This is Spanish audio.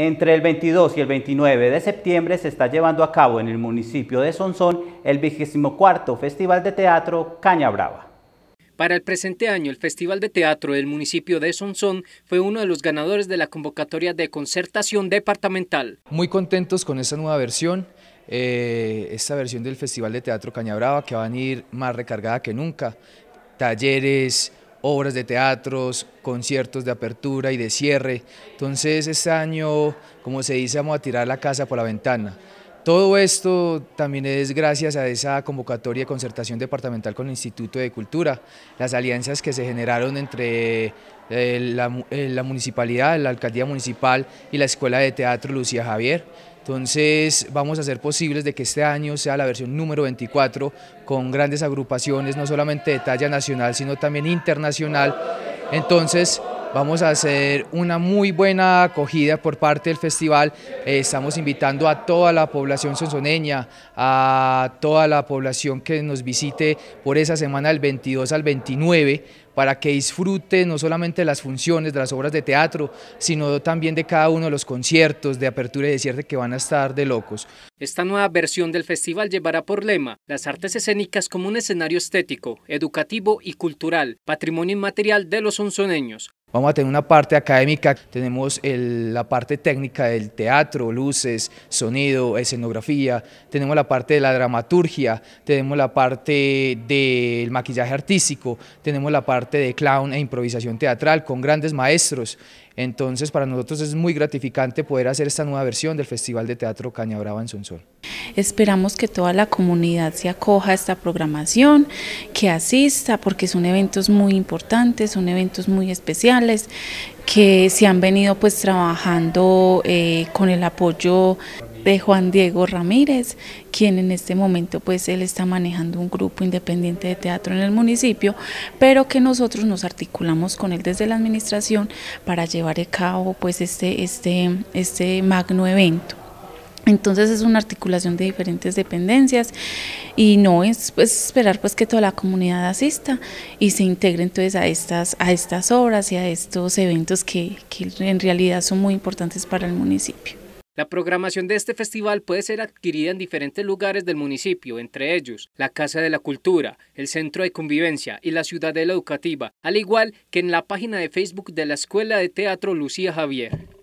Entre el 22 y el 29 de septiembre se está llevando a cabo en el municipio de Sonsón el 24 Festival de Teatro Caña Brava. Para el presente año, el Festival de Teatro del municipio de Sonsón fue uno de los ganadores de la convocatoria de concertación departamental. Muy contentos con esta nueva versión, eh, esta versión del Festival de Teatro Caña Brava que va a venir más recargada que nunca. Talleres, obras de teatros, conciertos de apertura y de cierre. Entonces este año, como se dice, vamos a tirar la casa por la ventana. Todo esto también es gracias a esa convocatoria concertación departamental con el Instituto de Cultura, las alianzas que se generaron entre eh, la, eh, la municipalidad, la alcaldía municipal y la Escuela de Teatro Lucía Javier. Entonces vamos a hacer posibles de que este año sea la versión número 24 con grandes agrupaciones, no solamente de talla nacional, sino también internacional. Entonces Vamos a hacer una muy buena acogida por parte del festival. Eh, estamos invitando a toda la población sonsoneña, a toda la población que nos visite por esa semana del 22 al 29 para que disfrute no solamente de las funciones, de las obras de teatro, sino también de cada uno de los conciertos de apertura y de cierre que van a estar de locos. Esta nueva versión del festival llevará por lema las artes escénicas como un escenario estético, educativo y cultural, patrimonio inmaterial de los sonsoneños, Vamos a tener una parte académica, tenemos la parte técnica del teatro, luces, sonido, escenografía, tenemos la parte de la dramaturgia, tenemos la parte del maquillaje artístico, tenemos la parte de clown e improvisación teatral con grandes maestros. Entonces para nosotros es muy gratificante poder hacer esta nueva versión del Festival de Teatro Brava en Sonsol. Esperamos que toda la comunidad se acoja a esta programación, que asista, porque son eventos muy importantes, son eventos muy especiales, que se han venido pues trabajando eh, con el apoyo de Juan Diego Ramírez, quien en este momento pues él está manejando un grupo independiente de teatro en el municipio, pero que nosotros nos articulamos con él desde la administración para llevar a cabo pues este, este, este magno evento. Entonces es una articulación de diferentes dependencias y no es pues, esperar pues que toda la comunidad asista y se integre entonces a estas, a estas obras y a estos eventos que, que en realidad son muy importantes para el municipio. La programación de este festival puede ser adquirida en diferentes lugares del municipio, entre ellos la Casa de la Cultura, el Centro de Convivencia y la Ciudadela Educativa, al igual que en la página de Facebook de la Escuela de Teatro Lucía Javier.